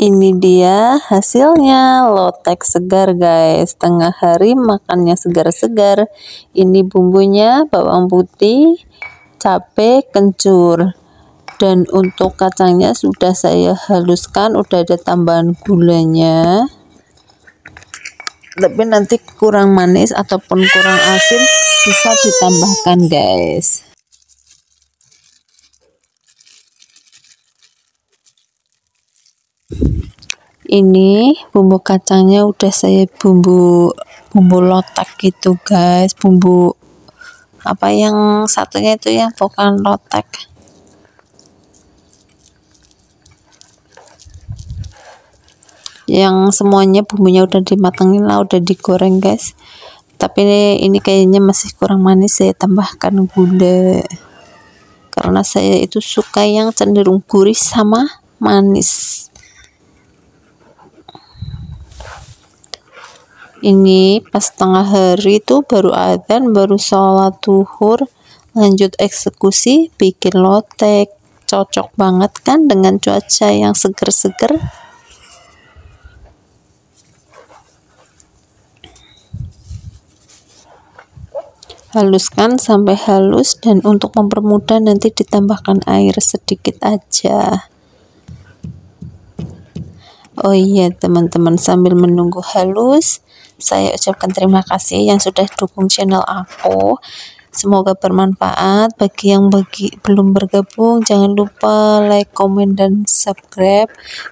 ini dia hasilnya lotek segar guys Setengah hari makannya segar-segar ini bumbunya bawang putih cabe, kencur dan untuk kacangnya sudah saya haluskan udah ada tambahan gulanya tapi nanti kurang manis ataupun kurang asin bisa ditambahkan guys ini bumbu kacangnya udah saya bumbu bumbu lotek gitu guys bumbu apa yang satunya itu yang bukan lotek yang semuanya bumbunya udah dimatengin lah udah digoreng guys tapi ini, ini kayaknya masih kurang manis saya tambahkan gula karena saya itu suka yang cenderung gurih sama manis ini pas tengah hari itu baru adzan baru sholat duhur lanjut eksekusi bikin lotek cocok banget kan dengan cuaca yang seger-seger haluskan sampai halus dan untuk mempermudah nanti ditambahkan air sedikit aja oh iya teman-teman sambil menunggu halus saya ucapkan terima kasih yang sudah dukung channel aku semoga bermanfaat bagi yang bagi belum bergabung jangan lupa like komen, dan subscribe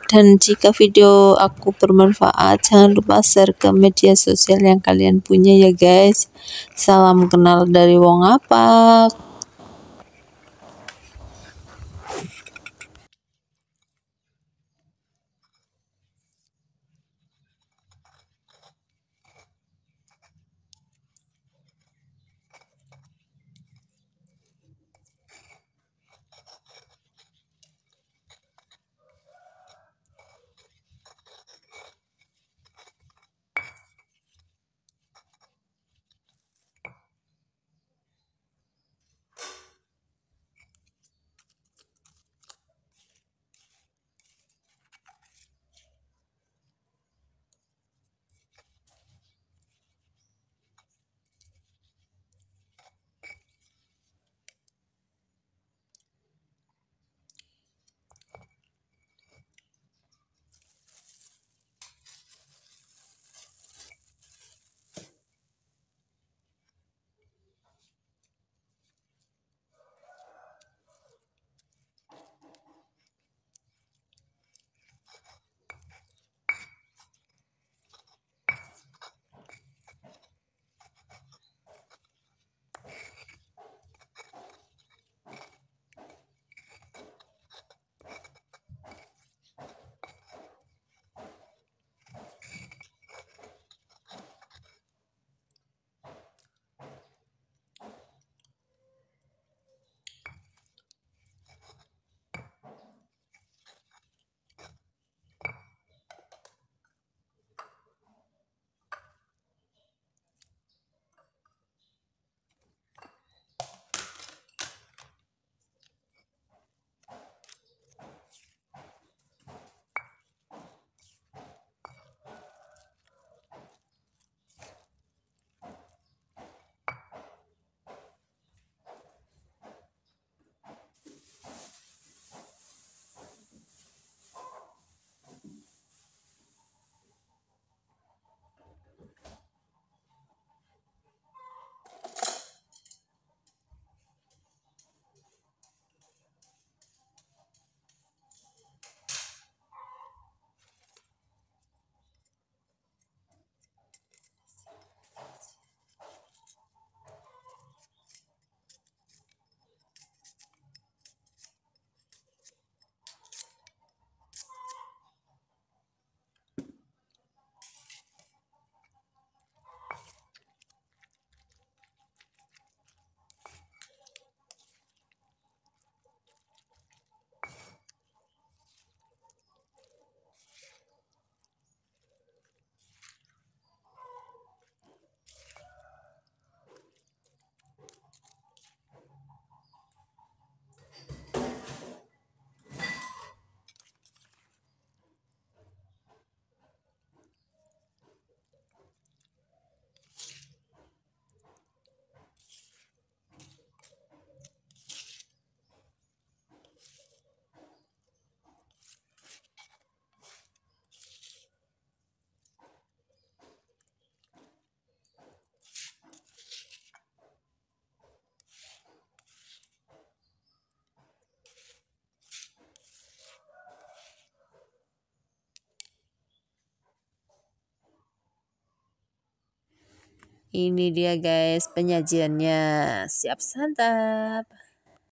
dan jika video aku bermanfaat jangan lupa share ke media sosial yang kalian punya ya guys salam kenal dari wong Apak. Ini dia guys penyajiannya. Siap santap.